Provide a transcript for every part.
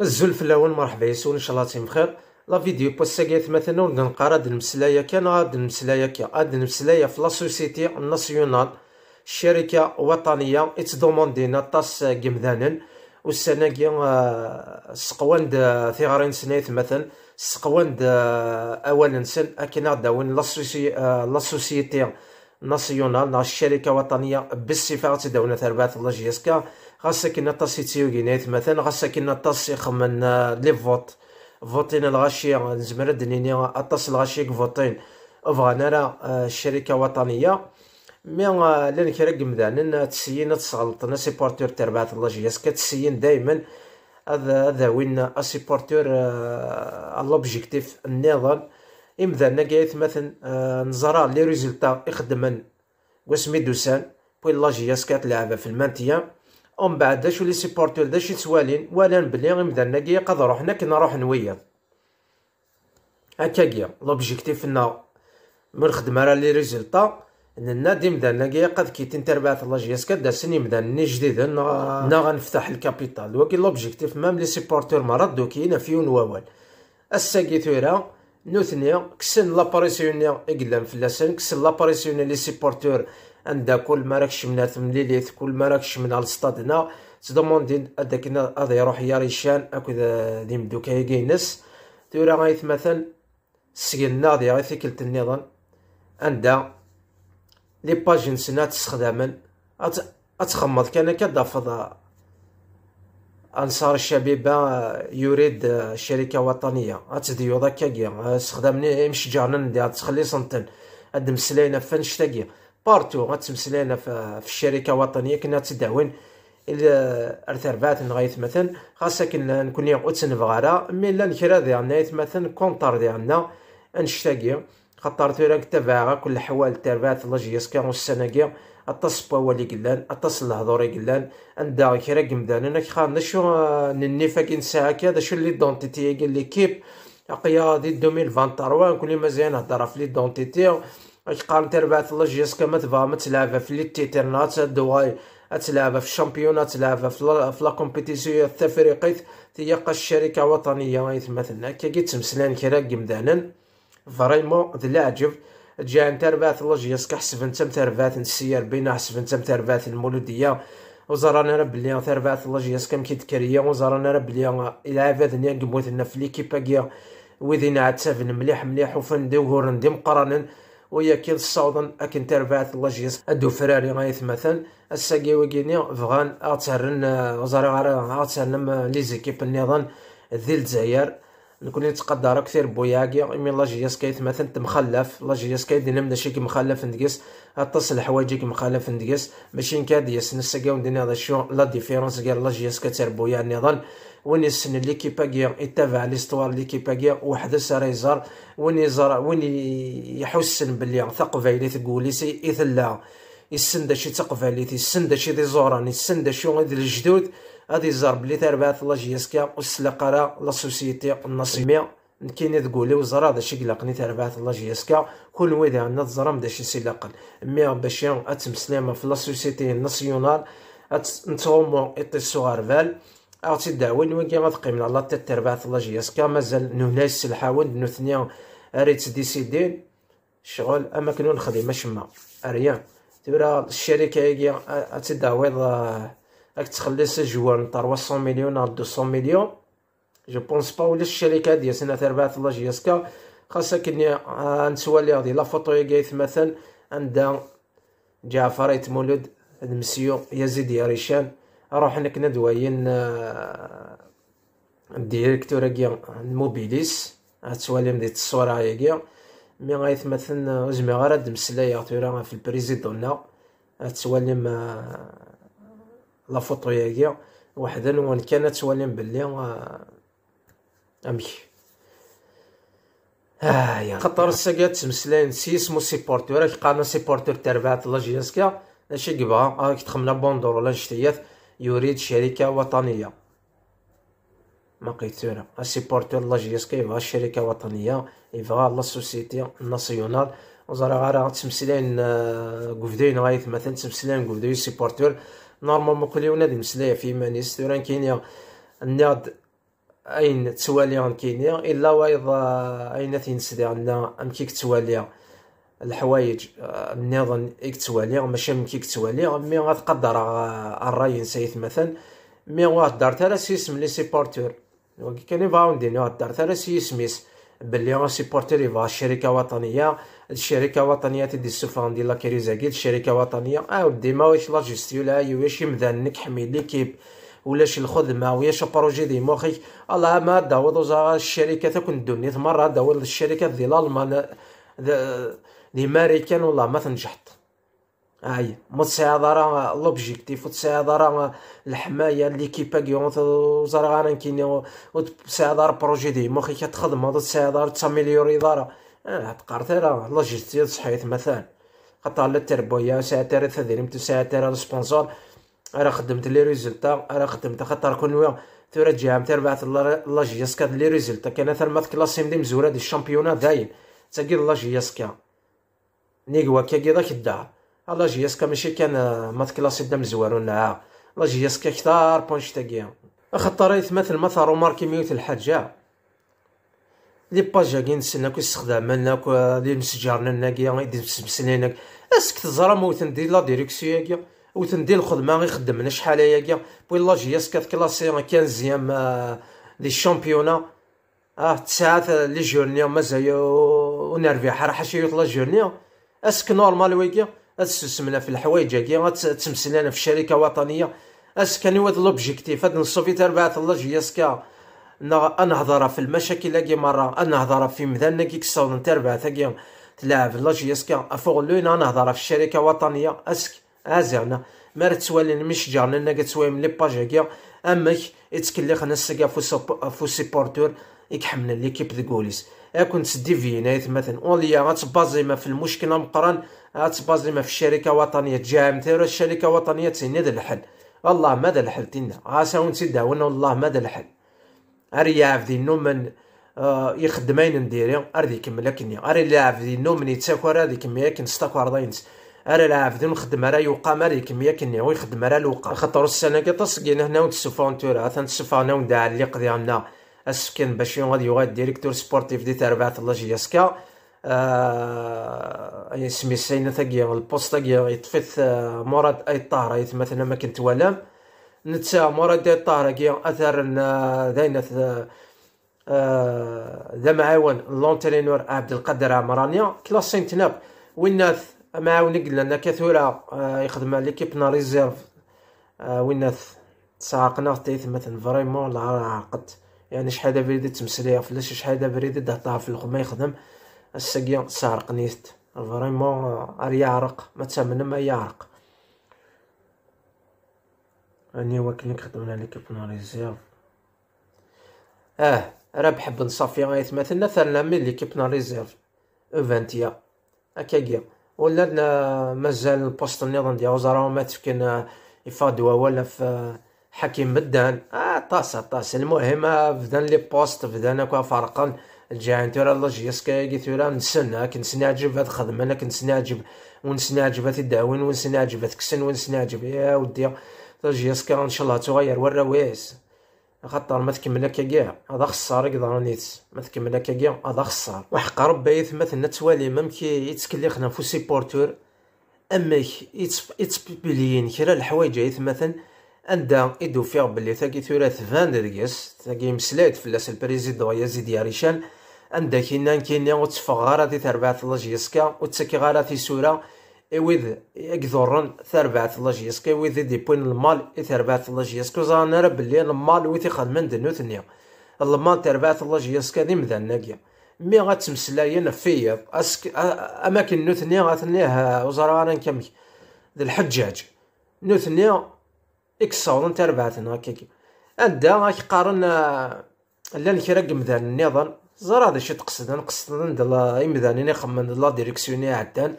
الزلف الاول مرحبا يسون ان شاء الله تيم بخير لا فيديو بوسا كايت مثلا ونقرا نقرا هاد المسلايه كان هاد المسلايه كي هاد المسلايه في لا سوسيتي ناسيونال شركه وطنيه اتدوموندينا طاس كمذانن والسنة كي آه، سقواند آه، ثيغارين سنايت مثلا سقواند آه، اولا سن اكنا داون لا سوسيتي ناسيونال ناس الشركه الوطنيه بالصفه غتداولنا تربات الله جيسكا غاسك ان تيوغينيت مثلا غاسك ان خمن آه، لي فوت فوتين الغاشي آه، نزمر دنيني اطاس آه، الغاشي فوتين افغانا راه الشركه الوطنيه مي لان كرق مدان تسيين ناس سيبورتور تربات الله جيسكا تسيين دائما هذا هذا وين السيبورتور لوبجيكتيف النظام امذا نقيت مثلا آه، نزرع لي ريزلتا يخدمن واسمي دوسان بوين لاجياس كانت لعبة في المانتيا ومن بعد داش لي سيبورتور داش يتوالين ولا بلي إمذانا كي قاد روحنا كي نروح نويض هكاكيا لوبجيكتيف نا من خدمة راه لي ريزلتا ننا ديم دانا كي قد كي تنتربات دا سني مدا يمدان جديدا آه. نا غنفتح الكابيتال ولكن لوبجيكتيف مام لي سيبورتور ردو كينا فيون واوال الساكيتورا نوثني كسن إقلام في فلاسن كسن لاباريسيوني لي سيبورتور عندها كل ما راكش من تمليليت كل ما راكش من هنا تدوموندين هذاك هذا يروح ياريشان هكذا دي مدوكاي كاينس تورا غايث مثلا سجلنا دي غايث ثكلت النظام عندها لي باجين سنا تستخدمن أتخمض كان كدافض انصار الشبيبه يريد آه، شركه وطنيه اتديو ذاك كي استخدمني آه، إيه، مش جارنا تخلي سنتن هاد مسلينا فنش بارتو غتمسلينا في الشركه الوطنيه كنا تداوين الى ارثربات نغيت مثلا خاصك نكوني يقوت نبغارا مي لا نكرا ديالنا مثلا كونتر ديالنا نشتاقي خاطر تورا تبعها كل حوال تربات لاجيسكا والسناكيا اطس قلان يقلان اطس الهضور يقلان عندها كرا قمدان انا كخان شو نني فاكين ساعه كذا شو لي دونتيتي قال ليكيب كيب قيادي 2023 كل مزيان هضر في لي دونتيتي اش قال تربات الله جيس ما تبغى ما تلعب في لي تيترنات دواي تلعب في الشامبيونات تلعب في لا كومبيتيسيون التفريقي تيقى الشركه وطنيه يتمثلنا كي تمسلان كرا قمدانن فريمون ذي العجب جان انت ربات لوجيس حسب انت متربات السيار بينا حسب انت متربات المولوديه وزرانا اللي بلي تربات لوجيس كم كيتكريا وزرانا راه بلي العباد اللي قموثنا في ليكيبا كيا وذين عتافن مليح مليح وفندي دي مقرنن ويا كي الصوضن اكن تربات لوجيس ادو فراري غايث مثلا الساقي وكيني فغان اتهرن زري غار اتهرن لي زيكيب النظام ذي الجزائر نكون نتقدر كثير بوياكيا امي لا جياس كايت مثلا تمخلف لا جياس كايت دينا ماشي كي مخلف ندقس اتصل حوايجك مخلف ندقس ماشي كادياس نسكاو ندير هذا الشو لا ديفيرونس ديال لا جياس كتير بويا النظام وين يسن ليكيبا كيا يتابع ليستوار اللي كي باغي واحد يزار وين يزار وين يحسن بلي ثق اللي تقولي سي اثلا يسند شي تقفالي يسند شي دي زوران يسند شي غير الجدود غادي زار بلي تربع لا جيسكا والسلاقة راه لا سوسيتي النصيمية كاين تقولي وزرا الشيء قلقني تربعات لا جيسكا كل واحد عندنا تزرم سي لاقل مي باش اتمسلامة في لا سوسيتي ناسيونال نتغمو سوار فال أغتي الدعوة نوين كيما تقيمنا على تات تربع لا جيسكا مازال نولاي السلحاون نو ثنيا ريت ديسيدين شغل اما كنو نخدم ما شما تبرا الشركه هيكي أك راك سجوان جوار صون مليون دو صون مليون جو بونس با ولا الشركه ديال سنه 4 الله جيسكا خاصة كني آه، نتوالي هادي لا فوتو يجي مثلا عند جعفر يتمولد هاد مسيو يزيد ريشان اروح انك ندوين آه، الديريكتور كيا الموبيليس هتسوالي مدي هاي كيا مي غيتمثل ازمي غير هاد المسلاية تورا في البريزيدونا ما آه، لا فوطو ياكي وحدا وان كان توليم بلي آه، امي اه يا خطر الساكات تمسلاين سيس مو سيبورتور راك قانا سيبورتور لا لاجياسكا اش يقبها راك آه، تخمنا بوندور ولا شتيات يريد شركة وطنية ما جي السيبورتور كي يبغى الشركه الوطنيه يبغى لا سوسيتي ناسيونال وزرا غارة تمثلين قفدين غايت مثلا تمثلين قفدين سيبورتور نورمالمون كل يوم نادي في مانيس توران كينيا الناد اين توالي كينيا الا وايضا اين تنسدي ام كيك توالي الحوايج ايك اكتوالي ماشي كيك كتوالي مي غتقدر الراي نسيت مثلا مي واحد دارتها على سيسم لي سيبورتور دونك كان يبغاو نديرو الدار سميس بلي باللي سيبورتي ريفا شركة وطنية الشركه الوطنيه تدي السفران ديال لاكريزاكيل الشركه الوطنيه اه ديما واش ولا اي واش يمدانك حمي ليكيب ولاش الخدمه وياش بروجي دي موخي الله ما داوض الشركه تكون الدنيا مره داوض الشركه ديال المان دي ماريكان والله ما تنجحت هاي متصادرة لوبجيكتيف وتصادرة الحماية ليكيبا كيون زرغانا كيني وتصادر بروجي دي مخي كتخدم آه، هاد تصادر تساميليوري دارا اه تقارت راه لوجيستي صحيت مثلا خاطر لا تربويا ساعتها تدريمت ساعتها ساعتي راه خدمت لي ريزلتا راه خدمت خاطر كون ثورة جام تربعت لاجيسكا لي ريزلتا كان ما تكلاسيم دي مزورة دي الشامبيونات داين تاكيد لاجياس كا نيكوا كاكيدا كدار لا جياسكا ماشي كان مات كلاسي دا مزوالو نعا لا جياسكا كثار بونش تاقيا خطر مثل مثل ماركي ميوت الحاجة لي باجا كي نسنا كو استخداما لنا كو لي مسجرنا ناكيا يدي مسبسلينا اسك تزرى موت ندير لا ياكيا كي وتندي الخدمة غي خدمنا شحال ياكيا كي وي لا جياسكا تكلاسي كانزيام لي شامبيونا اه تسعات لي مزايا مازال ونربح راه حاشيوط لا جورنيو اسك نورمال ويكيا تستثمر في الحوايج هاكي انا في شركه وطنيه اس كان هو لوبجيكتيف هاد نصوفي تربع الله جياسكا نهضر في المشاكل هاكي مرة نهضر في مذانا كيك صون تربع تاكي تلعب لا جياسكا افوغ لونا نهضر في الشركة وطنية اسك ازعنا سوالي مش جارنا لنا كتسوالي من لي باج هاكي امك يتكليخ نسكا فو سيبورتور يكحمل ليكيب دكوليس اكون تسدي فينا مثلا اوليا غتبازي ما في المشكلة مقران ما في الشركه الوطنيه تجاهم تيرا الشركه الوطنيه تسيني هذا الحل الله ماذا الحل تينا غاساون تيداونا والله ماذا الحل ارياف دينو من آه يخدمين نديري ارد يكمل كني اري لاعب دينو من يتساكر هذيك كمية كنستاكر داينس اري لاعب دينو نخدم راه يوقام اري كمية كني ويخدم راه لوقا خاطر السنة كي تسقينا هنا ونتسفون تورا تنتسفون وندعى اللي قضي عنا السكن باش غادي يغاد ديريكتور سبورتيف دي تربعة الله جياسكا آه، يعني آه، اي سميس ساينا تاكيا البوست تاكيا يطفيت مراد اي طهر اي مثلا ما كنت ولا نتا مراد اي طهر كي اثر داينا آه، ذا معاون لونترينور عبد القادر عمرانيا كلاسين تناب ويناث معاون قلنا كثيرة يخدم ليكيب نا ريزيرف ويناث ساقنا تيث مثلا فريمون لا عقد يعني شحال هذا بريد تمسليها فلاش شحال هذا بريد تهطاها في الخما يخدم الساقية سارق نيست فريمون يعرق ما تامن ما يعرق راني واكلين خدمنا ليكيب نون ريزيرف اه ربح بن صافي غيثمثلنا ثرنا من ليكيب نون ريزيرف فانتيا هكاكيا ولا مازال البوست النظام ديال وزراء ما تفكن يفادوا ولا في حكيم بدان اه طاس طاس المهم بدان لي بوست بدان كوا فرقا الجاين تورا الله كي تورا نسنا آه، عجب هاد الخدمة انا ونسنا عجب هاد الدعوين عجب هاد الكسن عجب يا ودي جياس كي ان شاء الله تغير والرواس خاطر ما تكمل لك كاع هذا خسار يقدر نيت ما تكمل لك كاع هذا خسار وحق ربي يثمثلنا توالي ميم كي يتكليخنا فو سيبورتور امك يتبليين كرا الحوايج يثمثل عند ايدو فيغ بلي ثاكي ثلاث فان دريس ثاكي مسلات فلاس البريزيدو يزيد ياريشان عند كينان كيني وتفغ غارة ثي ثربعة ثلاج يسكا وتسكي غارة ثي سورة إويد إكذورن ثربعة ثلاج يسكا إويد دي بوين المال إي ثربعة ثلاج يسكا وزانا بلي المال و ويتي خدمن دنو ثنيا المال ثربعة ثلاج يسكا دي مذا ناكيا مي غاتمسلاين فيض أسك أماكن نو ثنيا غاتنيها وزرانا كم ذي الحجاج نو اكس صوضن تاع ربعتن هكاكي اندا غاك قارن آه، لا كرا قمدان النظام زرا هذا الشي تقصد نقصد يمدان يمدانين خمن لا ديريكسيوني عدان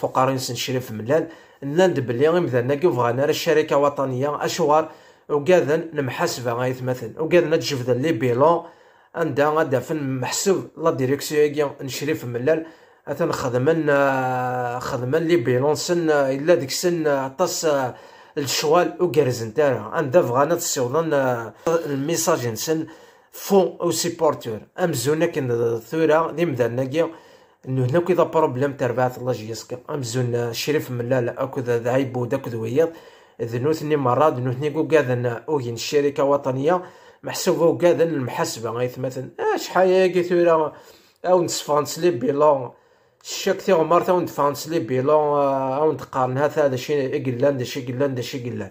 فقرين سن شريف ملال نند بلي يمدان كي غانا راه الشركه وطنيه اشوار وكاذن نمحسب غايت مثلا وكاذن تجفد لي بيلون عندها غادا فن محسب لا ديريكسيون نشريف ملال اثن خدمن آه، خدمن لي بيلون سن آه، الا ديك سن طاس الشوال او اوكرزن تاعها ام بغانا تسيوضن الميساج نسن فون او سيبورتور امزونا كن ثورا دي مداناكي انه هنا بروبلام بروبليم ربعات الله جيسكا امزون شريف ملالا لا لا اكو ذا عيبو داك ذويض ثني مراد ثني كو قاذن اوين الشركه الوطنيه محسوبه قاذن المحاسبه غيث مثلا اش آه، حياكي ثورا او نصفان سليب بلون الشك تي غمار تا لي بيلون او آه، نتقارن هذا شي قلان داشي قلان داشي قلان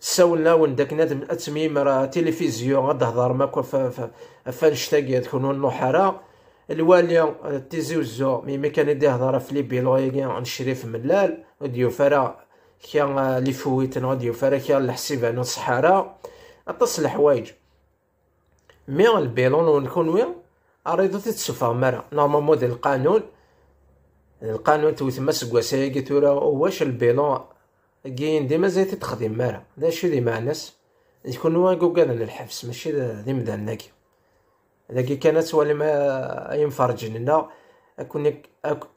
ساولنا ون داك نادم اتميم راه تيليفزيون غاد هضر ماكو فانشتاقي تكون النحرة الوالي آه، تيزي وزو مي ما كان يدي هضر في لي بيلويكي عن شريف ملال فرا كان آه، لي فرا ديوفارا كان الحسيبان الصحارى اتصل الحوايج مي البيلون ونكون وين اريدو تتسفر مرا نورمالمون ديال القانون القانون تو تما سكوا سايقي تورا واش البيلون كاين ديما زي تخدم مالا لا شي ديما ناس يكون هو كوكا الحبس ماشي ديما داناكي لكن كانت تولي ما ينفرجن لنا اكون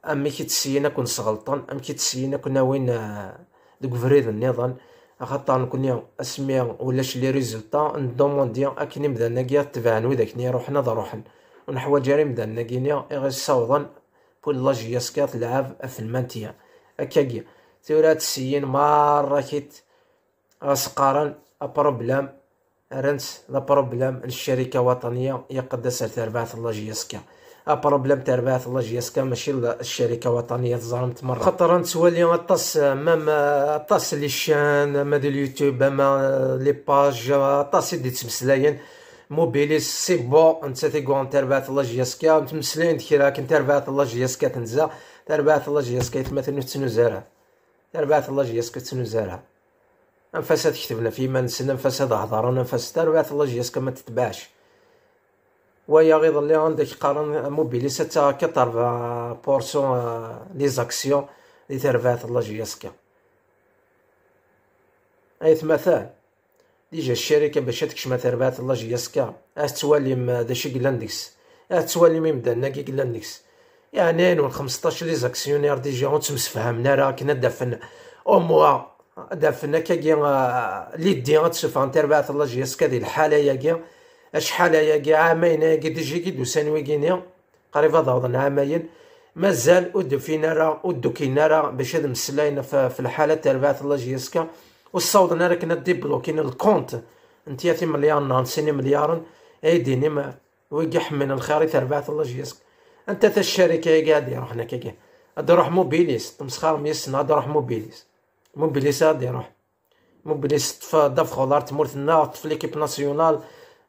امي كي تسينا كون سغلطان ام كي تسينا كنا وين دوك آه، فريد النظام خاطر كنا اسمي ولا شي لي ريزولطا ندوموندي اكني مدانا كي تبعنو داك ني روحنا ضروحن ونحوا جريم مدانا كي غير صوضن بولاج يسكا تلعب في المانتيا هكاكيا تورا تسيين مرة كيت غسقارن أبروبلام رنس لا بروبلام الشركة الوطنية يقدس تربعت الله جيسكا ابروبلام تربعت الله جيسكا ماشي الشركة الوطنية تزرمت مرة خاطر نتولي طاس مام طاس لي شان ما دي اليوتيوب ما لي باج طاس يدي تمسلاين موبيليس سي بو انت تيغون تربات الله جياسكا متمسلين كيرا كنت تربات الله جياسكا تنزا تربات الله جياسكا يتمثل نتسنو زارها تربات الله جياسكا تسنو زارها انفاس تكتبنا في ما نسنا انفاس انا انفاس تربات الله جياسكا ما تتباعش ويا غيظ اللي عندك قارن موبيليس تا كتربا بورسون لي زاكسيون لي تربات الله جياسكا ايت مثال ديجا الشركه باش تكشم تربات الله جي يسكا أه ما داشي كلاندكس ديكس اتواليم أه يمدانا كي قلان ديكس يعني نون 15 لي زاكسيونير ديجا غنتمسفهمنا راه كنا دافن او موا دافنا كاكي آه، لي دي غتسفهم تربات الله جي يسكا دي الحاله ياكي اشحال ياكي عامين كي ديجي كي دو سانوي كينيا قريبا ضاوضن عامين مازال ودو فينا راه ودو كينا راه باش هاد مسلاينا في الحاله تربات الله جي يسكا والصوت انا راكنا ديبلوكين الكونت انت ياتي مليار نان سيني مليار ديني ما ويقح من الخاري ثربع الله جيسك انت تا الشركه يا قاعد يروح هناك كي روح يروح موبيليس تمسخر ميسنا هاد يروح موبيليس موبيليس هذا يروح موبيليس داف خضار تمورت النار في ليكيب ناسيونال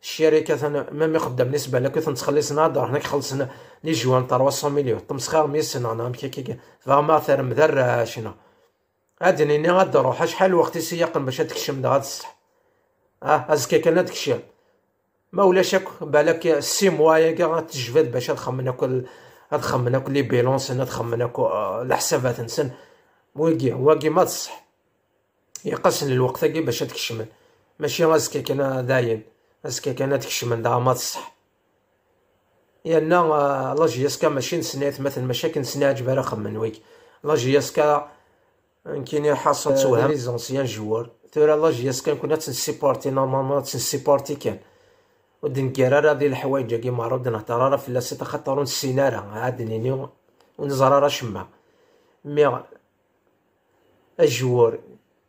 الشركه ثنا ميم يخدم نسبه لك تنتخلص نهضر هناك خلصنا لي جوان 300 مليون تمسخر ميسنا انا مكيكي فما ثرم ذراش شنو ادني ني غاد روح شحال وقت سياق باش تكشم دا غاد الصح اه ازكا كان تكشم ما ولاش شك بالك سي موايا ياك غتجبد باش تخمن هاك تخمن هاك لي بيلونس انا تخمن هاك الحسابات نسن ويكي واكي ما تصح يقسن الوقت كي باش تكشمن ماشي غازكا كان داين ازكا كان تكشمن دا ما تصح لان يعني اه، لاجي جي ماشي نسنات مثلا مشاكل نسنا جبارة خمن ويك لاجي جي كاين حصلت وهم لي زونسيان جوار تورا لاجياس كان كنا بارتي نورمالمون بارتي كان ودن ندير راه الحوايج كي معروض نهضر راه فلاسي تخاطر نسينا راه عاد نيني ونزرى راه شما مي الجوار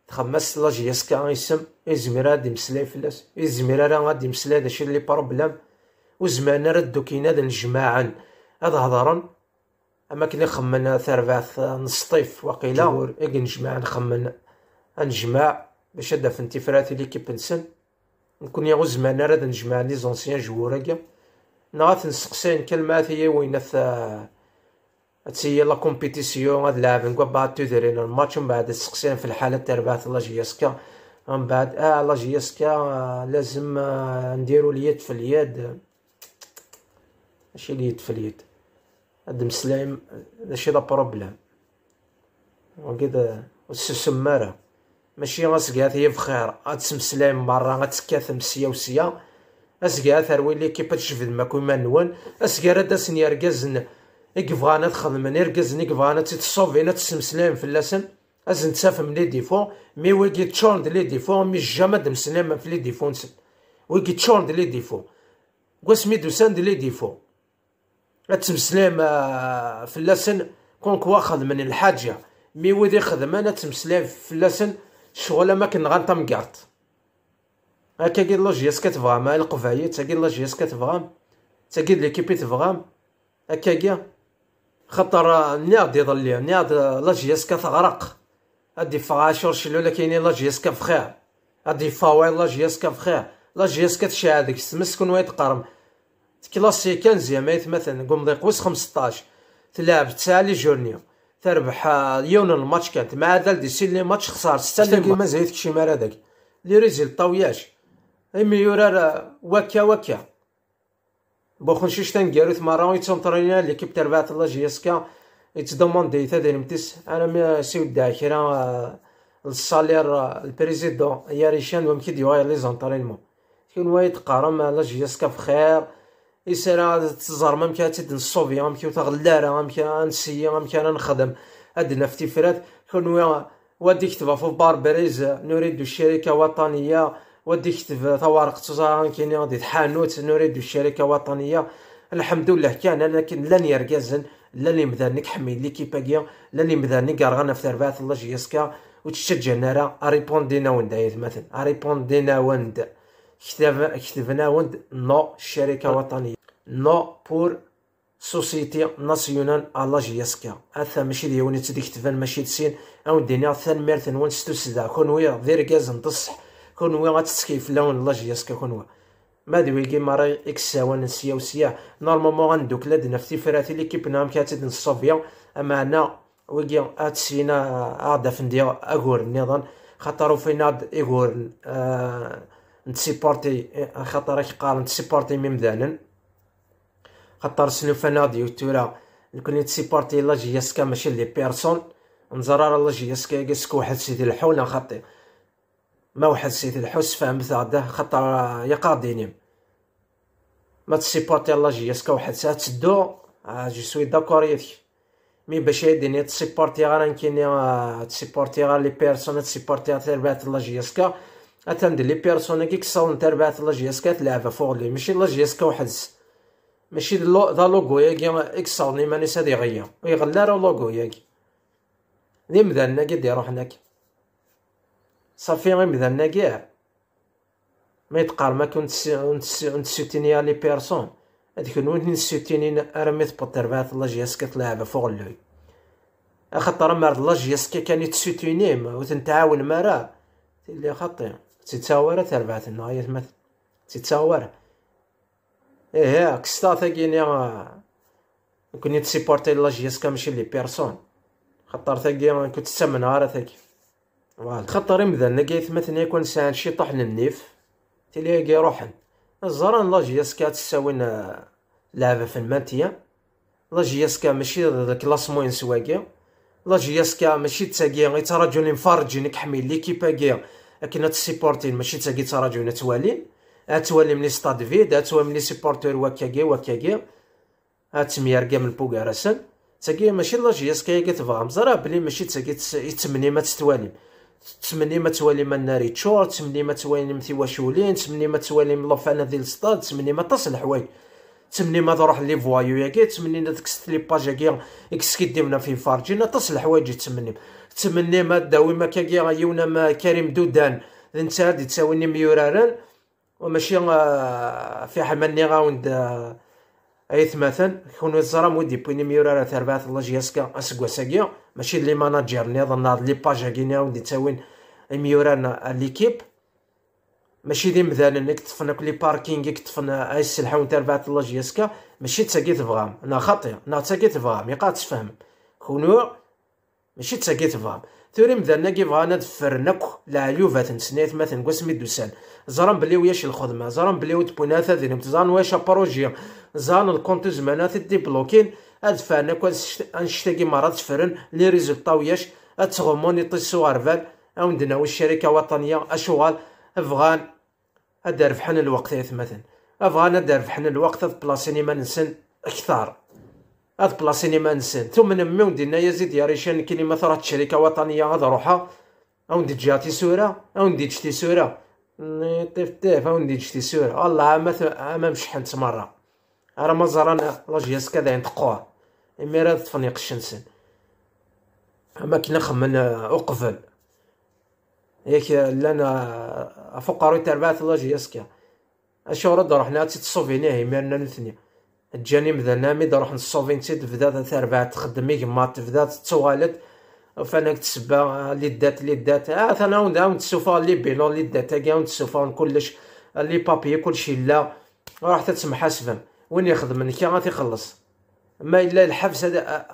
تخمس لاجياس كان يسم يزمر غادي يمسلاي فلاس ازميرا راه غادي يمسلاي داشي لي بروبلام وزمان كاين دوكينا الجماعه هاد هضرن اما كي نخمن ثرفات نص طيف واقيلا إيه نجمع نخمن نجمع باش هدا في انتفراتي ليكيب نسن نكون يغو زمان راد نجمع لي زونسيان جوراكا نغاث نسقسي كلمات هي وين تسيي لا كومبيتيسيون هاد لعب نكوا بعد تدرين الماتش من بعد تسقسي في الحالة تربات لا جياسكا من بعد اه لا جياسكا آه، لازم آه، نديرو اليد في اليد ماشي اليد في اليد هاد مسلايم ماشي لا بروبليم وكيد وتسمسم مارا ماشي غاسكيات هي بخير غاتسم سمسلايم برا غاتكاثم سيا وسيا اسكيات روي لي كيبا تشفد ما كوما نوان اسكيات داسني ارقزن اكفانا تخدمني ارقزن اكفانا تتصوفينا تسمسلايم في اللاسم ازن تسافم لي ديفو مي ويكي تشورند لي ديفو مي جامد مسلايم في لي ديفو نسن ويكي تشورند لي ديفو واسمي دوسان دي لي ديفو في اللسن آه، كونك واخذ من الحاجه مي ود يخدم انا تمسلام اللسن شغل ما كن غنطمقرت هكا آه، قيد لوجياس كتفغام مع آه، القفايه تا قيد لوجياس كتبغى تا قيد ليكيبي تبغى هكا كيا خاطر نياض يضل ناض لاجياس كتغرق هادي فغا شلو لا كاينين لاجياس كفخير ادي فاوين لاجياس كفخير لاجياس كتشعل ديك السمس كون ويتقرم تكلاسي 15 ما قوم ضيق وس 15 تلعب تسعة لي جورنيو تربح آه، يوم الماتش كانت مع دال دي سيلي ماتش خسار ستة لي مازال تكشي مار هذاك لي ريزيل طوياش ايمي يورار وكا وكا بوخن شيش تنقارو ثمارا ويتسونطرينا ليكيب تربعت الله جي اسكا يتضمن دي تدريم متس انا سي سيود كرا آه، الصالير آه، البريزيدون يا ريشان ومكيدي يغير لي زونطرينمون كون وايد قارم لا جيسكا بخير هذا تزار ما مكان تدن الصوفيا ما كيو تغلارا ما كان سيا ما كان نخدم أدنا في فرات كون ودي كتب في باربريز نريد الشركة وطنية ودي كتب طوارق تزاران كاين دي حانوت نريد الشركة وطنية الحمد لله كان لكن لن يرقزن لن يمدانك نكحمي ليكيباكيا لن يمدانك نكارغانا في ثربات الله جيسكا وتشجعنا راه اريبوندينا وند مثلا اريبوندينا وند كتب وند نو شركة وطنية نو بور سوسيتي ناسيونال الاجياسكا اثا ماشي ديوني تدي كتبان ماشي تسين او ديني تنمرت نون ستوسدا وي غير كاز نتصح وي غاتسكي فلاون الاجياسكا كونوي ما دوي ما راي اكس سوا نسيا وسيا نورمالمون غندوك لا دنا في تيفراتي ليكيب نام كاتد نصوفيا اما انا ويكي اتسينا اهداف ندير اغور نظام خاطر فينا اغور آه نتسيبورتي آه، خاطر قال كيقارن ميم دانن خاطر فنادي و تورا كوني تسيبورتي لا جياسكا ماشي لي بيرسون نزرار لا جياسكا كاسك واحد سيدي الحول خاطي ما واحد سيدي الحس فاهم هذا خاطر آه، يقاضيني ما تسيبورتي لا جياسكا واحد ساعه آه جي سوي داكور يدك مي باش يديني تسيبورتي غير كيني آه، تسيبورتي غير لي بيرسون تسيبورتي تربات لا جياسكا اتندي لي بيرسون كي نتا ربعة لا جي اس كتلعب فوق لي ماشي لا جي اس وحدس ماشي دا لوغو ياكي اكصاون ايمانيس هادي غيا غلا راه لوغو ياكي لي مدانا كي ديرو حناك صافي غي مدانا كاع ما يتقار ما كنت سوتيني لي بيرسون هاديك نوني نسوتيني رميت بطربات ربعه جي اس كتلعب فوق لي خاطر مرض لا جي كان يتسوتيني وتنتعاون مرا اللي خاطئ تيتاورا تربعة النهاية مثل تيتاورا إيه كستا ثقيني كوني تسيبورتي لا جياسكا ماشي لي بيرسون خطر ثاكي كنت تسمن غارة ثاكي فوالا خطر يمدن لقيت ثمثني يكون سان شي طحن النيف تيلي كي روحن الزران لا جياسكا تساوين لعبة في المانتيا لا جياسكا ماشي داك موين سواكي لا جياسكا ماشي تاكي غي تراجل مفرجين كحمي ليكيبا كيا لكن السيبورتين ماشي تاكي تراجعو نتوالي اتوالي من ستاد فيد اتوالي من سيبورتور وكاكي وكاكي اتميرقا من بوكا راسن تاكي ماشي لاجياس كي كتفهم زرا بلي ماشي تاكي يتمني ما تتوالي تمني ما توالي من ناري تشور تمني ما توالي مثي واشولين تمني ما توالي من لوفانا ديال الستاد تمني ما تصل حوايج تمني ما تروح لي فوايو ياكي تمني داك ست لي باج ياكي اكس ديمنا في فارجينا تصل حوايج تمني تمني ما داوي ما كاكي غيونا ما كريم دودان انت هادي تساويني ميوراران وماشي آه، في حماني غاوند آه، ايث مثلا كون الزرام ودي بويني ميورارا تربعات الله جياسكا اسكوا ساكيا ماشي لي ماناجير نظن هاد لي باج كينا ودي تساوين ميورانا ليكيب ماشي دي مثلا انك طفنا كل باركينغ طفنا اي السلحه وانت ربعت الله جياسكا ماشي تساكي تبغام انا خطير انا تساكي تبغام يقا تفهم كونو ماشي تساكي تفهم ثوريم ذا كيبغانا دفر نك لعيوبات نيت مثلا كواس مي دوسان زران بلي وياش الخدمة زران بلي وتبوناثا ذينم زران واش بروجي زان الكونت زمانات ديبلوكين ادفانا كواس انشتاكي مرات تفرن لي ريزولطا وياش اتغمون يطيسو سوارفال او ندنا الشركة الوطنية اشغال افغان ادار فحن الوقت مثلا افغان ادار فحن الوقت بلاصيني ما ننسن اكثر هاد بلاصيني ما نسان ثم نمي وندينا يزيد يا ريشان كلمة راه شركة وطنية غاد روحها او نديت جاتي سورة او نديت شتي سورة طيف طيف او نديت شتي سورة مثلا عام عام مشحنت مرة راه مازال انا لاجياس كذا ينطقوها امي راه تفنيق قشنسن اما كنا خمن اقفل ياك لنا فقراء تربات لاجياس كا اشو رد رحنا هي ميرنا نثنيه جاني نامي دروح نصوفين تيد بدات تربع تخدمي يمات بدات تتوالد فانا تسبا لي دات لي دات اه انا ونعاود تسوفا لي بيلون لي دات كاع نتسوفا تسوفا كلش لي بابي كلشي لا راح تتمحاسبم وين يخدم من كي تيخلص ما الا الحبس هذا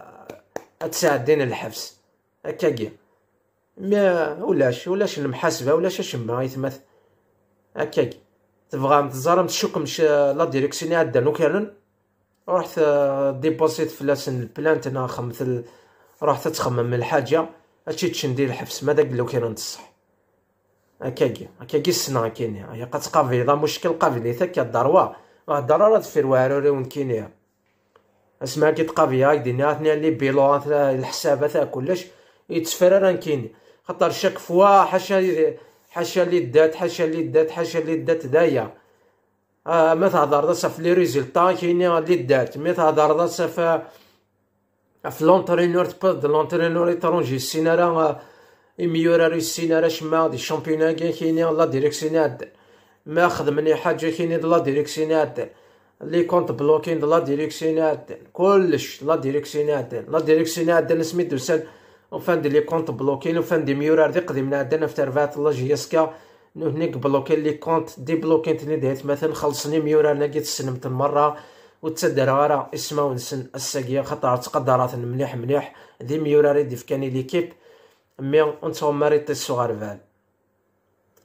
تساعدين الحبس هكا كي ما ولاش ولاش المحاسبه ولاش ما يتمث هكا تبغى تزرم تشكم لا ديريكسيون عندنا نوكرن رحت ديبوزيت لاسن البلانت انا خمت رحت تخمم الحاجه هادشي تش ندير الحبس ما داك لو كان نتصح هكاكي هكاكي السنة كيني هي قتقافي قافيضة مشكل قافيضة تاكا الدروا راه الضرا راه تفير واعر ريون كيني اسمها كي تقافي هاك دينا ثنيا لي بيلو الحسابات كلش يتسفر راه كيني خاطر شاك فوا حاشا حاشا لي دات حاشا لي دات حاشا لي دات دايا آه ما تهضرش آه، في لي ريزيلطا كاين اللي دارت ما تهضرش في في لونترينور تبد لونترينور ايترونجي السينارا آه، اي يميوراري ري السينارا شما دي الشامبيون كاين لا ديريكسيون عدل ما خدمني حاجه كاين لا ديريكسيون لي كونت بلوكين لا ديريكسيون كلش لا ديريكسيون لا ديريكسيون عدل سميتو سال وفان دي لي كونت بلوكين وفان دي ميورار دي قديمنا عندنا في ترفات لا جي انه بلوكي لي كونت دي بلوكي تني دهيت مثلا خلصني ميورا انا قيت سلمت المره وتسدر غارة اسما ونسن الساقية خطر تقدرات مليح مليح دي ميورا ريدي فكاني ليكيب مي نتغمى ريت الصغار فال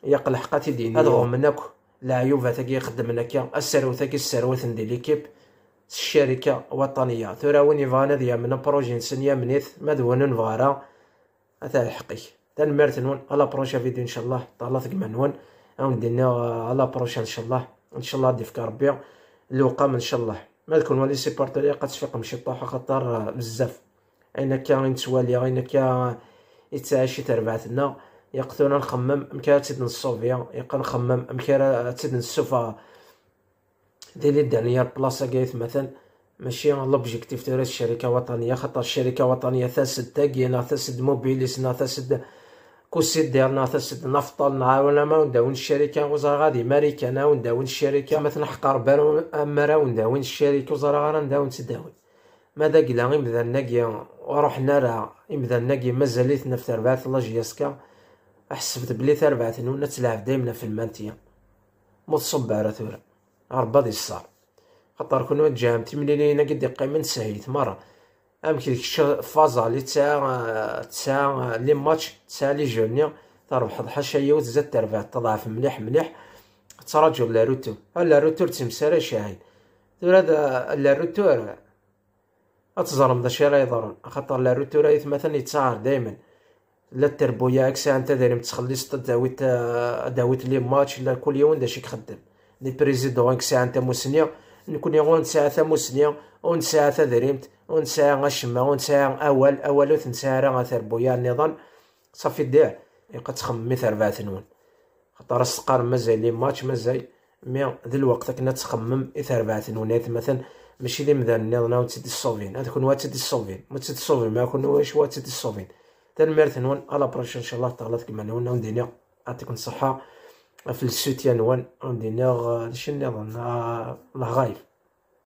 يقل حقا تيديني ادغم منك لا يوفا تاكي يخدم لك السرو تاكي السروة ندي ليكيب الشركة وطنية ثورا وين يفانا ديا من بروجي نسن يا منيث مدون فارا هذا الحقيقي تنمرت نون على بروشا فيديو ان شاء الله طالع كما نون ندينا على آه، بروشا ان شاء الله ان شاء الله ديفك ربي الوقام ان شاء الله ما تكون ولي سيبورتيريا قد تفيق مشي طاحة خطر آه، بزاف اين كا نتوالي اين كا يتعشي تربعتنا يقتلنا نخمم مكا تيد نصوفيا يقا نخمم مكا تيد نسوفا ديالي الدنيا بلاصة كايث مثلا ماشي لوبجيكتيف تاع الشركه الوطنيه خاطر الشركه الوطنيه ثاسد تاكينا ثاسد موبيليسنا ثاسد كوسيد ديالنا تسد نفطل نعاون ما ونداون الشركه وزرا غادي ماريكا انا ونداون الشركه مثلا حقر بارون اما را ونداون الشركه وزرا غا نداون تداون ماذا قلا إمذان ناقيا وروحنا راه إمذان ناقيا مزاليتنا في تربعات الله جياسكا حسبت بلي تربعات نونا تلعب دايما في المانتيا مو على ثورة ربا دي الصار خاطر كون جامتي ملي لينا قد قيمة سهيت مرة امك ديك فازا لي تاع تاع لي ماتش تاع لي جوني تربح 11 هي وتزاد تربح تضعف مليح مليح تراجع لا روتور لا روتور تمسارا شاهين هذا لا روتور اتزرم ذا الشيء راه يضرون خاطر لا روتور مثلا يتسعر دائما لا تربويا اكسا انت داير متخلص تداويت داويت لي ماتش لا كل يوم داشي يخدم كخدم لي بريزيدون اكسا انت مسنيه نكوني غو نسعى ثموسني ونسعى تدريمت ونسعى غشمة ونسعى أول أول وثنسعى راه بويا النظام صافي دير يبقى تخمم ثربات نون خاطر السقار مازال لي ماتش مازال مي ذي الوقت كنا تخمم ثربات نون مثلا ماشي لي مذا نيض ناو الصوفين هذا كون واتدي الصوفين ما تسد الصوفين ما كون واش واتدي الصوفين تنمرت نون على ان شاء الله تغلط كيما نونا ونديني يعطيكم الصحه في السوتيان وان غادي نيغ شنو نيغ الغايب